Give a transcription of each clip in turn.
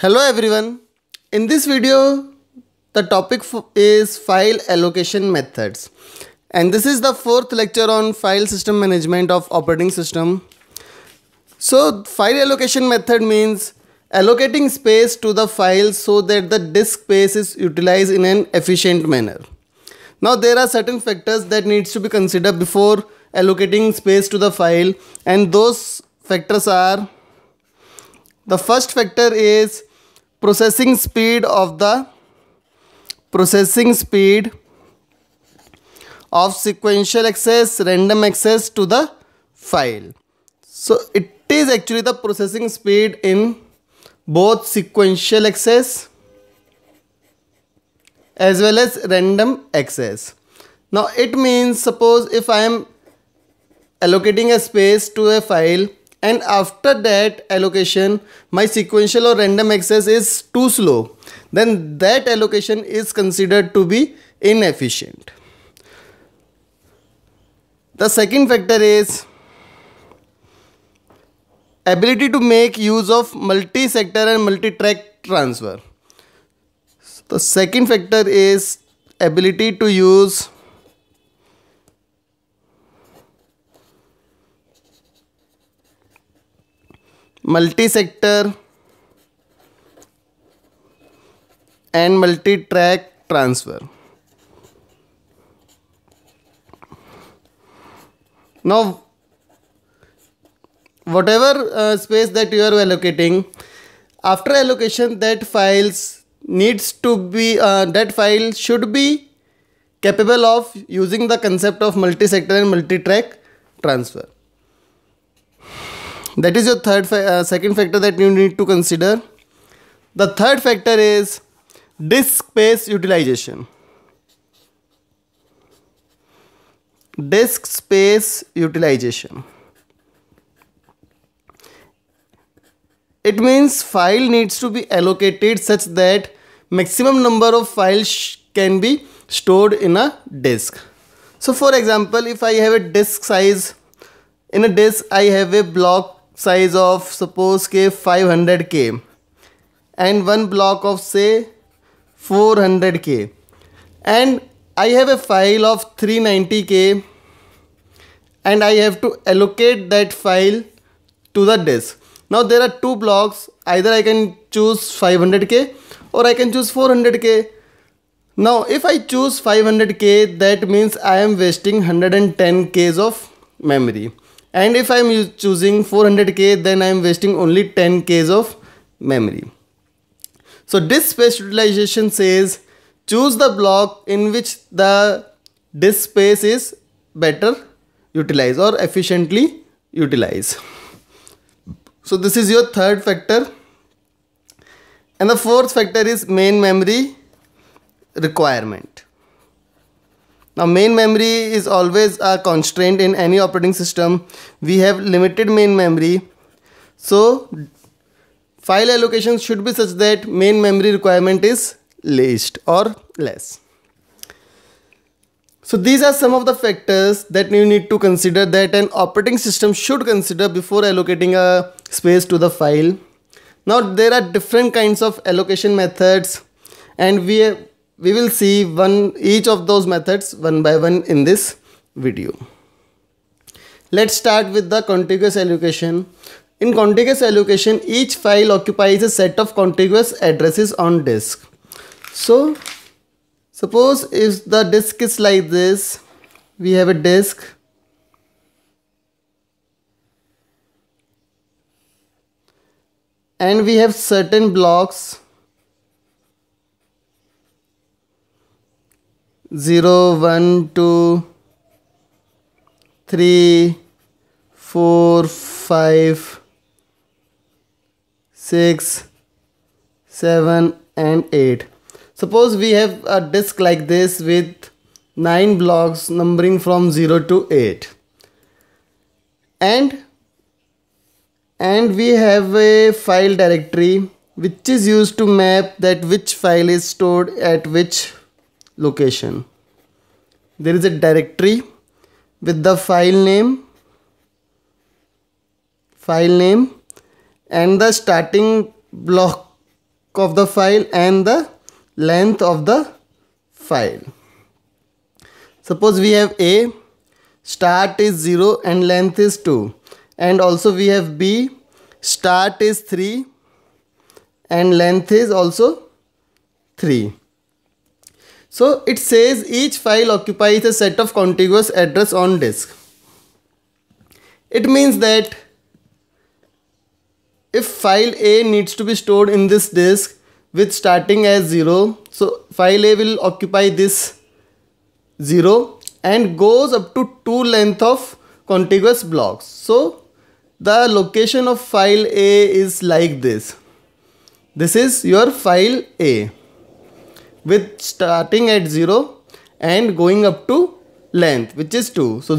Hello everyone. In this video, the topic is file allocation methods. And this is the fourth lecture on file system management of operating system. So file allocation method means allocating space to the file so that the disk space is utilized in an efficient manner. Now there are certain factors that needs to be considered before allocating space to the file and those factors are the first factor is processing speed of the processing speed of sequential access random access to the file so it is actually the processing speed in both sequential access as well as random access now it means suppose if i am allocating a space to a file and after that allocation my sequential or random access is too slow then that allocation is considered to be inefficient the second factor is ability to make use of multi-sector and multi-track transfer the second factor is ability to use multi-sector and multi-track transfer. Now, whatever uh, space that you are allocating, after allocation that files needs to be, uh, that file should be capable of using the concept of multi-sector and multi-track transfer that is your third fa uh, second factor that you need to consider the third factor is disk space utilization disk space utilization it means file needs to be allocated such that maximum number of files can be stored in a disk so for example if i have a disk size in a disk i have a block size of suppose k 500k and one block of say 400k and I have a file of 390k and I have to allocate that file to the disk. Now there are two blocks either I can choose 500k or I can choose 400k. Now if I choose 500k that means I am wasting 110k's of memory and if I'm choosing 400k then I'm wasting only 10k's of memory. So disk space utilization says choose the block in which the disk space is better utilized or efficiently utilized. So this is your third factor and the fourth factor is main memory requirement. Now main memory is always a constraint in any operating system. We have limited main memory. So file allocation should be such that main memory requirement is least or less. So these are some of the factors that you need to consider that an operating system should consider before allocating a space to the file. Now there are different kinds of allocation methods and we we will see one each of those methods one by one in this video. Let's start with the contiguous allocation. In contiguous allocation, each file occupies a set of contiguous addresses on disk. So, suppose if the disk is like this, we have a disk. And we have certain blocks 0, 1, 2, 3, 4, 5, 6, 7 and 8. Suppose we have a disk like this with 9 blocks numbering from 0 to 8 and and we have a file directory which is used to map that which file is stored at which location. There is a directory with the file name, file name and the starting block of the file and the length of the file. Suppose we have A, start is 0 and length is 2 and also we have B, start is 3 and length is also 3 so it says each file occupies a set of contiguous address on disk. It means that if file A needs to be stored in this disk with starting as 0, so file A will occupy this 0 and goes up to 2 length of contiguous blocks. So the location of file A is like this. This is your file A with starting at 0 and going up to length which is 2. So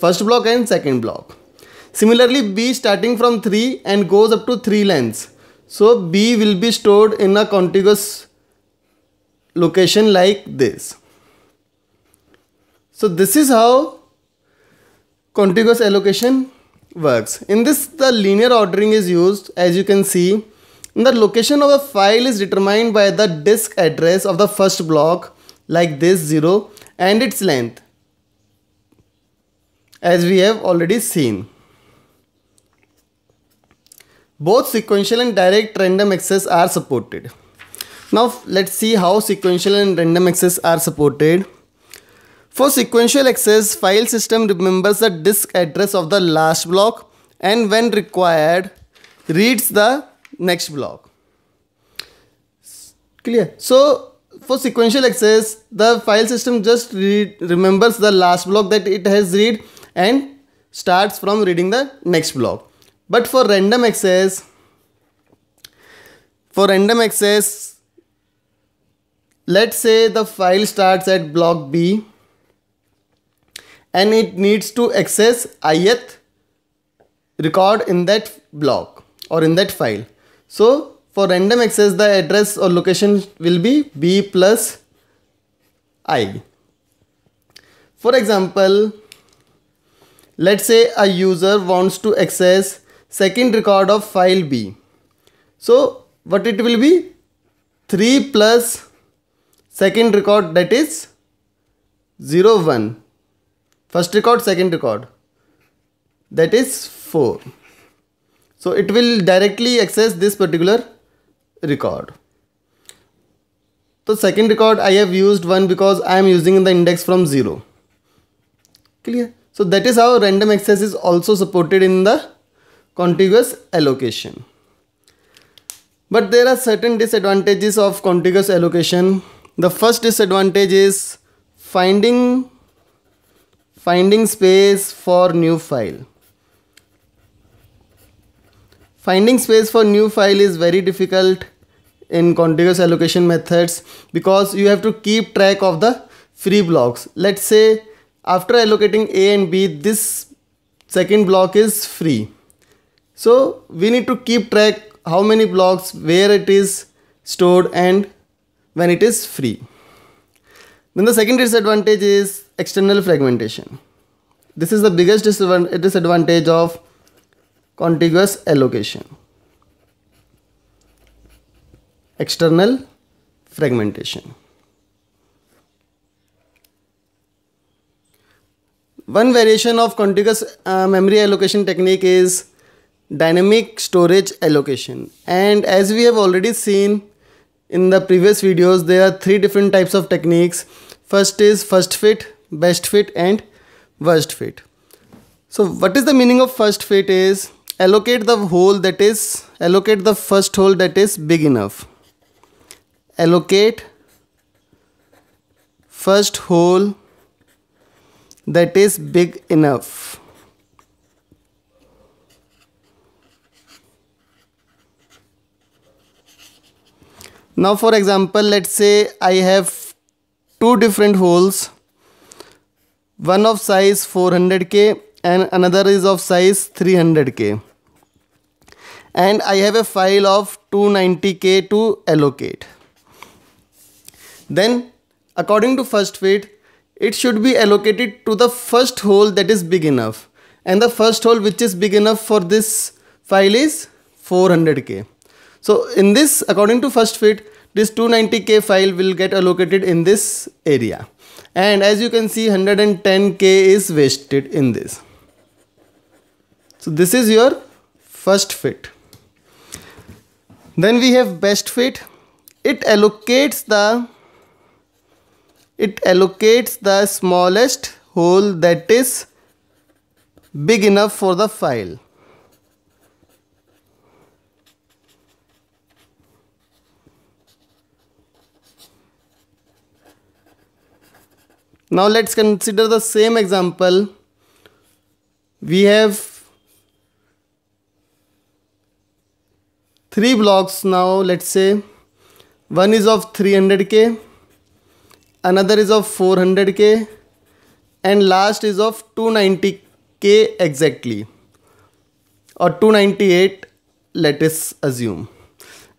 first block and second block. Similarly B starting from 3 and goes up to 3 lengths. So B will be stored in a contiguous location like this. So this is how contiguous allocation works. In this the linear ordering is used as you can see the location of the file is determined by the disk address of the first block like this 0 and its length as we have already seen. Both sequential and direct random access are supported. Now let's see how sequential and random access are supported. For sequential access, file system remembers the disk address of the last block and when required, reads the next block. Clear? So for sequential access, the file system just remembers the last block that it has read and starts from reading the next block. But for random access, for random access, let's say the file starts at block B and it needs to access ith record in that block or in that file. So for random access the address or location will be b plus i. For example, let's say a user wants to access second record of file b. So what it will be? 3 plus second record that is 0 1. First record, second record that is 4. So it will directly access this particular record. So second record I have used one because I am using the index from 0. Clear? So that is how random access is also supported in the contiguous allocation. But there are certain disadvantages of contiguous allocation. The first disadvantage is finding finding space for new file. Finding space for new file is very difficult in contiguous allocation methods because you have to keep track of the free blocks. Let's say after allocating A and B, this second block is free. So we need to keep track how many blocks, where it is stored and when it is free. Then the second disadvantage is external fragmentation. This is the biggest disadvantage of contiguous allocation. External fragmentation. One variation of contiguous uh, memory allocation technique is dynamic storage allocation and as we have already seen in the previous videos there are three different types of techniques first is first fit best fit and worst fit so what is the meaning of first fit is allocate the hole that is allocate the first hole that is big enough allocate first hole that is big enough now for example let's say i have two different holes one of size 400k and another is of size 300k and I have a file of 290k to allocate. Then according to first fit, it should be allocated to the first hole that is big enough and the first hole which is big enough for this file is 400k. So in this according to first fit this 290k file will get allocated in this area and as you can see 110k is wasted in this. So this is your first fit. Then we have best fit. It allocates the it allocates the smallest hole that is big enough for the file. Now let's consider the same example. We have three blocks now let's say one is of 300k another is of 400k and last is of 290k exactly or 298 let us assume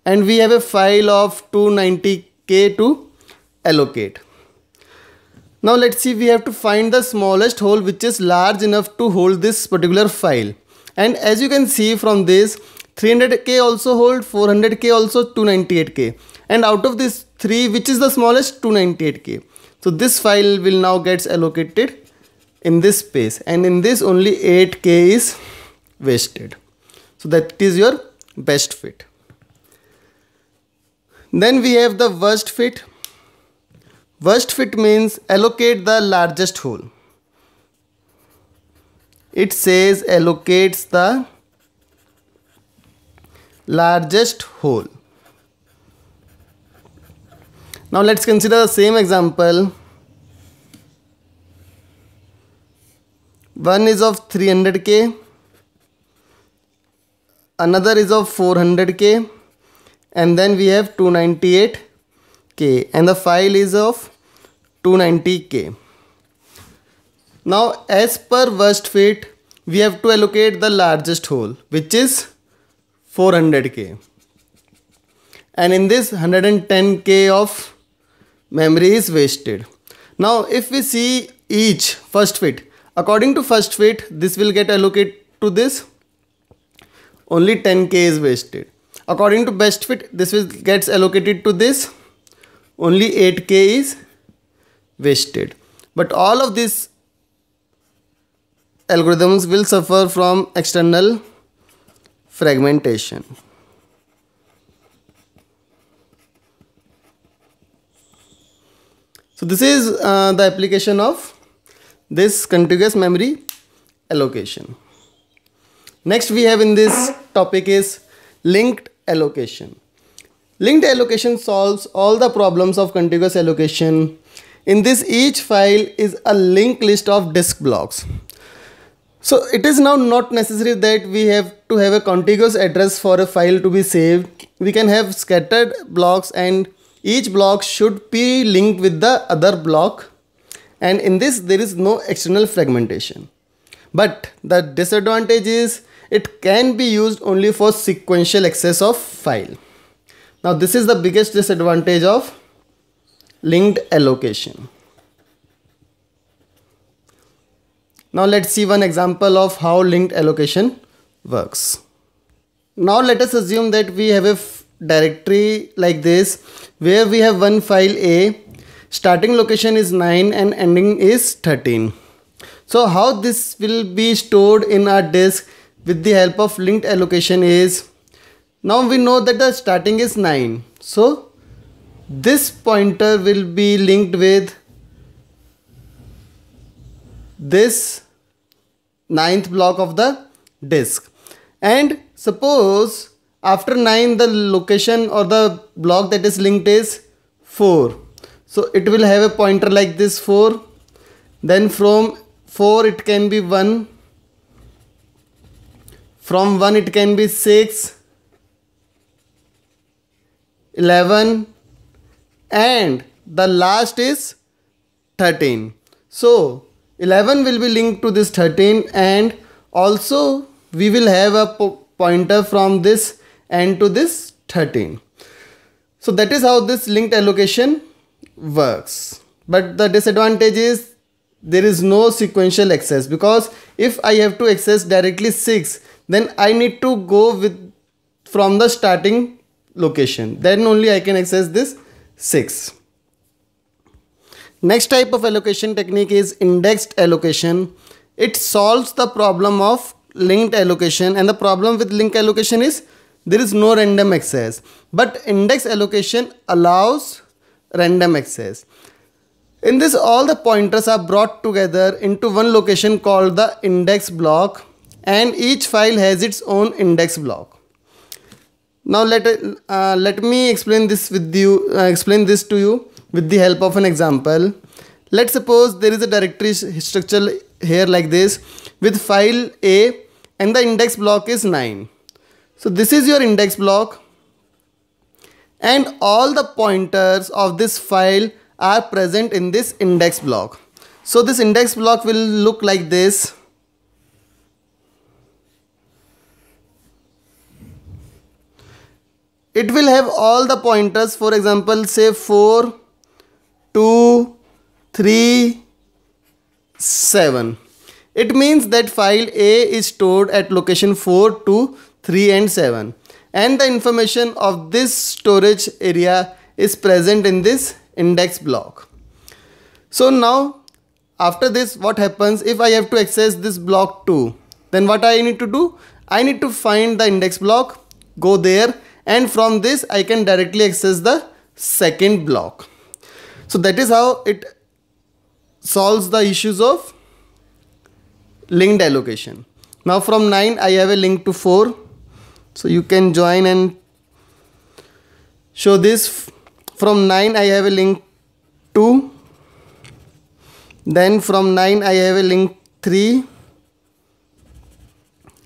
and we have a file of 290k to allocate now let's see we have to find the smallest hole which is large enough to hold this particular file and as you can see from this 300k also hold 400k also 298k and out of these three which is the smallest 298k so this file will now gets allocated in this space and in this only 8k is wasted so that is your best fit then we have the worst fit worst fit means allocate the largest hole it says allocates the largest hole. Now let's consider the same example. One is of 300k, another is of 400k and then we have 298k and the file is of 290k. Now as per worst fit we have to allocate the largest hole which is 400k and in this 110k of memory is wasted now if we see each first fit according to first fit this will get allocated to this only 10k is wasted according to best fit this will gets allocated to this only 8k is wasted but all of these algorithms will suffer from external fragmentation. So this is uh, the application of this contiguous memory allocation. Next we have in this topic is linked allocation. Linked allocation solves all the problems of contiguous allocation. In this each file is a linked list of disk blocks so it is now not necessary that we have to have a contiguous address for a file to be saved. We can have scattered blocks and each block should be linked with the other block and in this there is no external fragmentation. But the disadvantage is it can be used only for sequential access of file. Now this is the biggest disadvantage of linked allocation. Now let's see one example of how linked allocation works. Now let us assume that we have a directory like this where we have one file A, starting location is 9 and ending is 13. So how this will be stored in our disk with the help of linked allocation is now we know that the starting is 9. So this pointer will be linked with this ninth block of the disk and suppose after 9 the location or the block that is linked is 4 so it will have a pointer like this 4 then from 4 it can be 1 from 1 it can be 6 11 and the last is 13 so 11 will be linked to this 13 and also we will have a pointer from this end to this 13. So that is how this linked allocation works. But the disadvantage is there is no sequential access because if I have to access directly 6 then I need to go with from the starting location then only I can access this 6. Next type of allocation technique is indexed allocation. It solves the problem of linked allocation and the problem with linked allocation is there is no random access but index allocation allows random access. In this all the pointers are brought together into one location called the index block and each file has its own index block. Now let, uh, let me explain this with you, uh, explain this to you with the help of an example. Let's suppose there is a directory structure here like this with file A and the index block is 9. So this is your index block and all the pointers of this file are present in this index block. So this index block will look like this. It will have all the pointers for example say 4, 2, 3, 7. It means that file A is stored at location 4, 2, 3 and 7 and the information of this storage area is present in this index block. So now after this what happens if I have to access this block 2 then what I need to do? I need to find the index block, go there and from this I can directly access the second block. So that is how it solves the issues of linked allocation. Now from 9 I have a link to 4. So you can join and show this. From 9 I have a link to. Then from 9 I have a link 3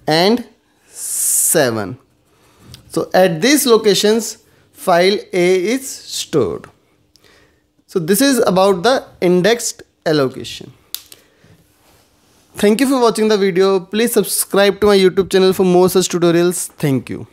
and 7. So at these locations file A is stored. So this is about the indexed allocation. Thank you for watching the video. Please subscribe to my YouTube channel for more such tutorials. Thank you.